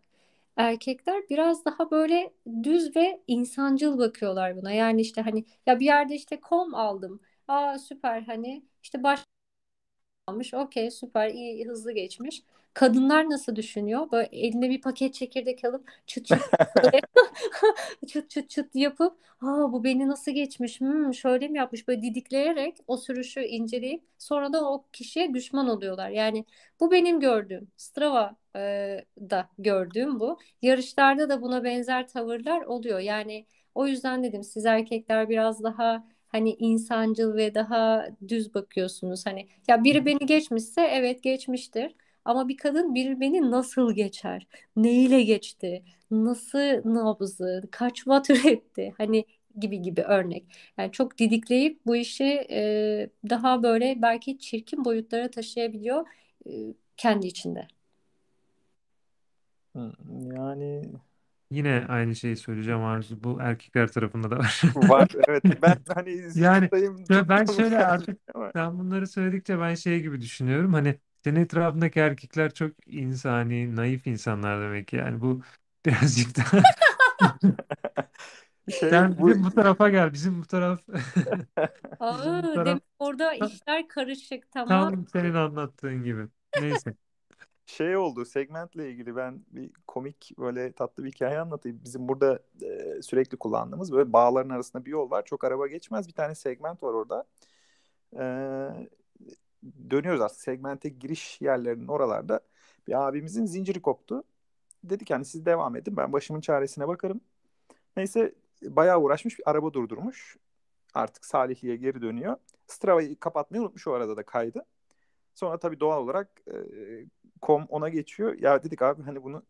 erkekler biraz daha böyle düz ve insancıl bakıyorlar buna. Yani işte hani ya bir yerde işte kom aldım. Aa süper hani işte baş almış. Okey süper iyi hızlı geçmiş. Kadınlar nasıl düşünüyor? Böyle eline bir paket çekirdek alıp çıt çıt çıt çıt çıt yapıp aa bu beni nasıl geçmiş hmm, şöyle mi yapmış böyle didikleyerek o sürüşü inceleyip sonra da o kişiye düşman oluyorlar. Yani bu benim gördüğüm Strava e, da gördüğüm bu. Yarışlarda da buna benzer tavırlar oluyor. Yani o yüzden dedim siz erkekler biraz daha hani insancıl ve daha düz bakıyorsunuz. Hani ya biri beni geçmişse evet geçmiştir. Ama bir kadın bir beni nasıl geçer? Neyle geçti? Nasıl nabzı? Kaç watt üretti? Hani gibi gibi örnek. Yani çok didikleyip bu işi e, daha böyle belki çirkin boyutlara taşıyabiliyor e, kendi içinde. Yani Yine aynı şeyi söyleyeceğim Arzu. Bu erkekler tarafında da var. Var evet. Ben hani Yani ben şöyle artık ben bunları söyledikçe ben şey gibi düşünüyorum. Hani senin etrafındaki erkekler çok insani, naif insanlar demek yani bu birazcık daha Şey sen bu bizim bu tarafa gel, bizim bu taraf bizim bu Aa, taraf demek orada işler karışık tamam. tam senin anlattığın gibi. Neyse. şey oldu segmentle ilgili ben bir komik böyle tatlı bir hikaye anlatayım. Bizim burada e, sürekli kullandığımız böyle bağların arasında bir yol var. Çok araba geçmez. Bir tane segment var orada dönüyoruz aslında segmente giriş yerlerinin oralarda bir abimizin zinciri koptu. Dedi ki hani siz devam edin ben başımın çaresine bakarım. Neyse bayağı uğraşmış bir araba durdurmuş. Artık Salihli'ye geri dönüyor. Strava'yı kapatmayı unutmuş o arada da kaydı. Sonra tabii doğal olarak e, kom ona geçiyor. Ya dedik abi hani bunu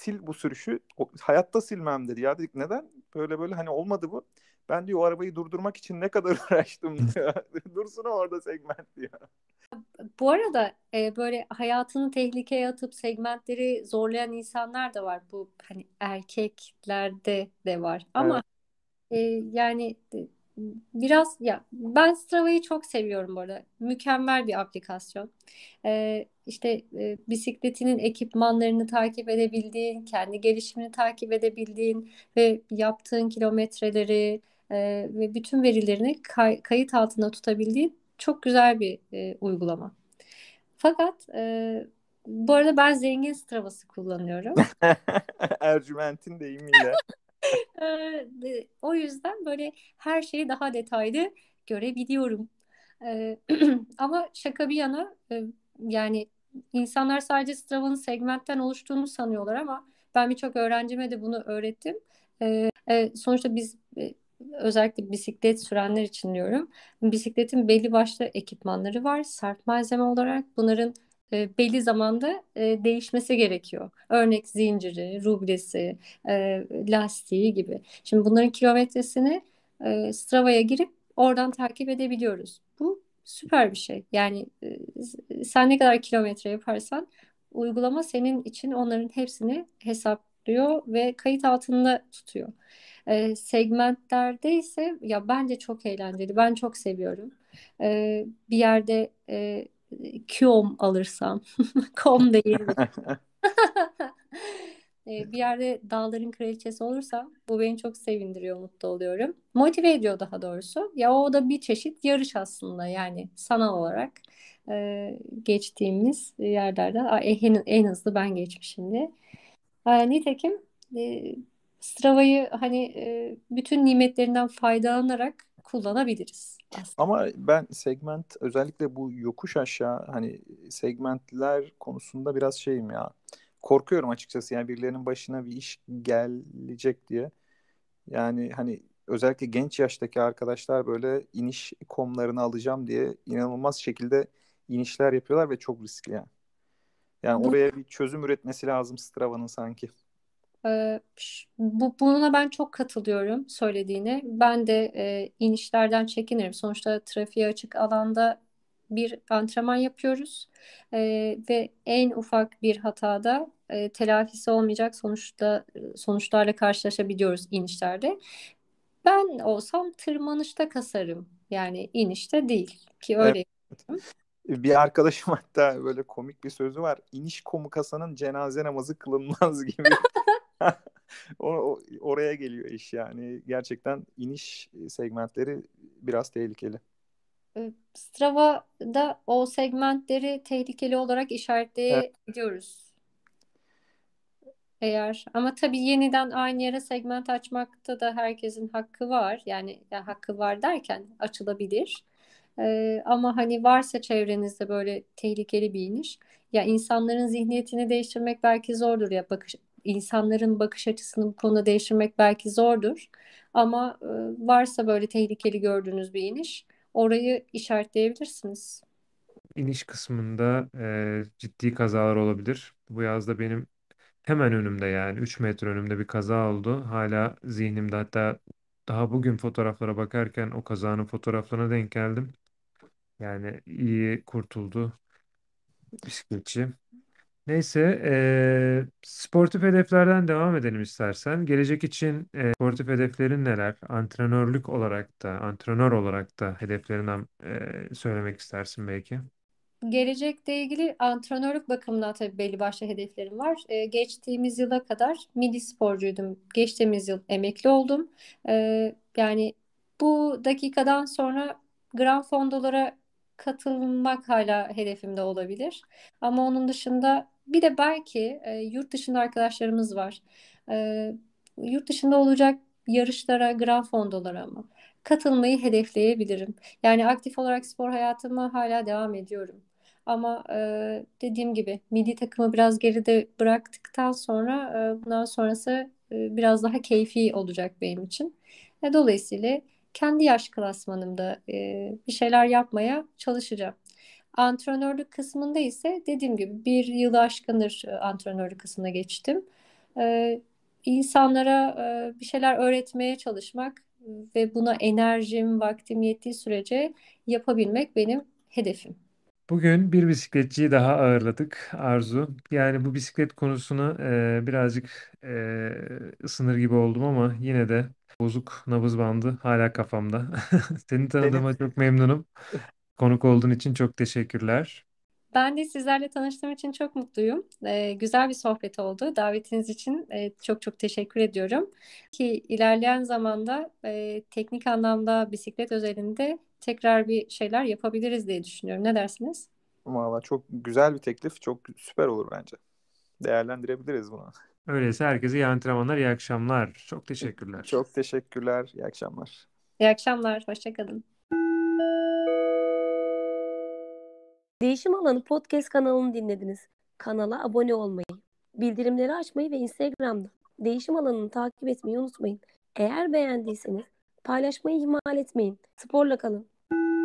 sil bu sürüşü. O, hayatta silmem dedi. Ya dedik neden? Böyle böyle hani olmadı bu. Ben diyor o arabayı durdurmak için ne kadar uğraştım diyor. Dursun orada segment diyor. Bu arada e, böyle hayatını tehlikeye atıp segmentleri zorlayan insanlar da var. Bu hani erkeklerde de var. Ama evet. e, yani biraz ya ben Strava'yı çok seviyorum bu arada. Mükemmel bir aplikasyon. Ee, işte e, bisikletinin ekipmanlarını takip edebildiğin, kendi gelişimini takip edebildiğin ve yaptığın kilometreleri, ee, ve bütün verilerini kay, kayıt altında tutabildiği çok güzel bir e, uygulama. Fakat e, bu arada ben zengin Strava'sı kullanıyorum. Ercüment'in deyimiyle. e, o yüzden böyle her şeyi daha detaylı görebiliyorum. E, ama şaka bir yana e, yani insanlar sadece Strava'nın segmentten oluştuğunu sanıyorlar ama ben birçok öğrencime de bunu öğrettim. E, e, sonuçta biz e, özellikle bisiklet sürenler için diyorum. Bisikletin belli başlı ekipmanları var. Sert malzeme olarak bunların e, belli zamanda e, değişmesi gerekiyor. Örnek zinciri, rublesi, e, lastiği gibi. Şimdi bunların kilometresini e, Strava'ya girip oradan takip edebiliyoruz. Bu süper bir şey. Yani e, sen ne kadar kilometre yaparsan uygulama senin için onların hepsini hesaplıyor ve kayıt altında tutuyor. E, segmentlerde ise ya bence çok eğlenceli. Ben çok seviyorum. E, bir yerde e, Qom alırsam. Kom değil. bir yerde dağların kraliçesi olursa bu beni çok sevindiriyor, mutlu oluyorum. Motive ediyor daha doğrusu. Ya o da bir çeşit yarış aslında yani sanal olarak e, geçtiğimiz yerlerde. en, en hızlı ben geçmişimdi. E, nitekim e, Strava'yı hani e, bütün nimetlerinden faydalanarak kullanabiliriz. Aslında. Ama ben segment özellikle bu yokuş aşağı hani segmentler konusunda biraz şeyim ya. Korkuyorum açıkçası yani birilerinin başına bir iş gelecek diye. Yani hani özellikle genç yaştaki arkadaşlar böyle iniş komlarını alacağım diye inanılmaz şekilde inişler yapıyorlar ve çok riskli yani. Yani oraya bir çözüm üretmesi lazım Strava'nın sanki bu, bununa ben çok katılıyorum söylediğine. Ben de e, inişlerden çekinirim. Sonuçta trafiğe açık alanda bir antrenman yapıyoruz e, ve en ufak bir hatada e, telafisi olmayacak sonuçta sonuçlarla karşılaşabiliyoruz inişlerde. Ben olsam tırmanışta kasarım. Yani inişte değil ki öyle evet. Bir arkadaşım hatta böyle komik bir sözü var. İniş komu kasanın cenaze namazı kılınmaz gibi. o, oraya geliyor iş yani. Gerçekten iniş segmentleri biraz tehlikeli. Ee, Strava'da o segmentleri tehlikeli olarak işaretleyebiliyoruz. Evet. Eğer ama tabii yeniden aynı yere segment açmakta da herkesin hakkı var. Yani ya hakkı var derken açılabilir. Ee, ama hani varsa çevrenizde böyle tehlikeli bir iniş. Ya insanların zihniyetini değiştirmek belki zordur ya bakış insanların bakış açısını bu konuda değiştirmek belki zordur. Ama e, varsa böyle tehlikeli gördüğünüz bir iniş orayı işaretleyebilirsiniz. İniş kısmında e, ciddi kazalar olabilir. Bu yazda benim hemen önümde yani 3 metre önümde bir kaza oldu. Hala zihnimde hatta daha bugün fotoğraflara bakarken o kazanın fotoğraflarına denk geldim. Yani iyi kurtuldu bisikletçi. Neyse, eee sportif hedeflerden devam edelim istersen. Gelecek için eee, sportif hedeflerin neler? Antrenörlük olarak da, antrenör olarak da hedeflerinden eee, söylemek istersin belki. Gelecekle ilgili antrenörlük bakımından tabii belli başlı hedeflerim var. Ee, geçtiğimiz yıla kadar milli sporcuydum. Geçtiğimiz yıl emekli oldum. Ee, yani bu dakikadan sonra Grand Fondo'lara katılmak hala hedefimde olabilir. Ama onun dışında bir de belki e, yurt dışında arkadaşlarımız var. E, yurt dışında olacak yarışlara, gran fondolara mı? Katılmayı hedefleyebilirim. Yani aktif olarak spor hayatıma hala devam ediyorum. Ama e, dediğim gibi MIDI takımı biraz geride bıraktıktan sonra e, bundan sonrası e, biraz daha keyfi olacak benim için. E, dolayısıyla kendi yaş klasmanımda e, bir şeyler yapmaya çalışacağım. Antrenörlük kısmında ise dediğim gibi bir yılı aşkındır antrenörlük kısmına geçtim. E, insanlara e, bir şeyler öğretmeye çalışmak ve buna enerjim, vaktim yettiği sürece yapabilmek benim hedefim. Bugün bir bisikletçiyi daha ağırladık Arzu. Yani bu bisiklet konusunu e, birazcık e, ısınır gibi oldum ama yine de bozuk nabız bandı hala kafamda. Seni tanıdığıma çok memnunum. Konuk olduğun için çok teşekkürler. Ben de sizlerle tanıştığım için çok mutluyum. Ee, güzel bir sohbet oldu. Davetiniz için e, çok çok teşekkür ediyorum. Ki ilerleyen zamanda e, teknik anlamda bisiklet özelinde tekrar bir şeyler yapabiliriz diye düşünüyorum. Ne dersiniz? Valla çok güzel bir teklif. Çok süper olur bence. Değerlendirebiliriz bunu. Öyleyse herkese iyi antrenmanlar, iyi akşamlar. Çok teşekkürler. Çok teşekkürler. İyi akşamlar. İyi akşamlar. Hoşçakalın. Değişim Alanı Podcast kanalını dinlediniz. Kanala abone olmayı, bildirimleri açmayı ve Instagram'da Değişim Alanı'nı takip etmeyi unutmayın. Eğer beğendiyseniz paylaşmayı ihmal etmeyin. Sporla kalın.